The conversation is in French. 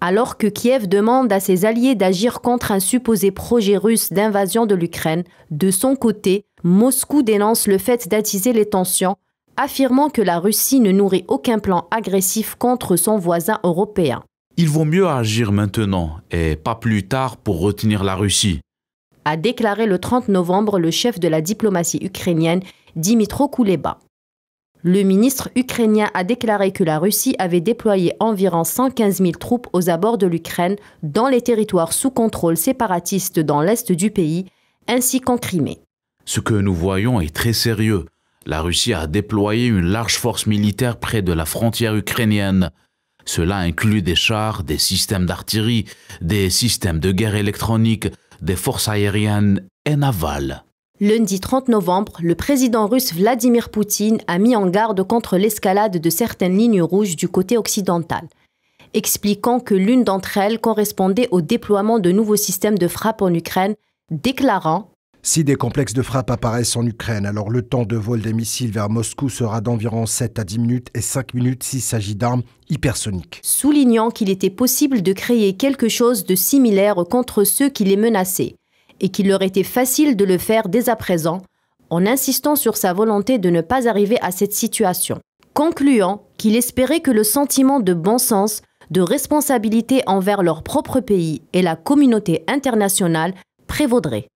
Alors que Kiev demande à ses alliés d'agir contre un supposé projet russe d'invasion de l'Ukraine, de son côté, Moscou dénonce le fait d'attiser les tensions, affirmant que la Russie ne nourrit aucun plan agressif contre son voisin européen. Il vaut mieux agir maintenant et pas plus tard pour retenir la Russie, a déclaré le 30 novembre le chef de la diplomatie ukrainienne Dimitro Kouleba. Le ministre ukrainien a déclaré que la Russie avait déployé environ 115 000 troupes aux abords de l'Ukraine dans les territoires sous contrôle séparatiste dans l'est du pays, ainsi qu'en Crimée. Ce que nous voyons est très sérieux. La Russie a déployé une large force militaire près de la frontière ukrainienne. Cela inclut des chars, des systèmes d'artillerie, des systèmes de guerre électronique, des forces aériennes et navales. Lundi 30 novembre, le président russe Vladimir Poutine a mis en garde contre l'escalade de certaines lignes rouges du côté occidental, expliquant que l'une d'entre elles correspondait au déploiement de nouveaux systèmes de frappe en Ukraine, déclarant si des complexes de frappe apparaissent en Ukraine, alors le temps de vol des missiles vers Moscou sera d'environ 7 à 10 minutes et 5 minutes s'il s'agit d'armes hypersoniques. Soulignant qu'il était possible de créer quelque chose de similaire contre ceux qui les menaçaient et qu'il leur était facile de le faire dès à présent en insistant sur sa volonté de ne pas arriver à cette situation, concluant qu'il espérait que le sentiment de bon sens, de responsabilité envers leur propre pays et la communauté internationale prévaudrait.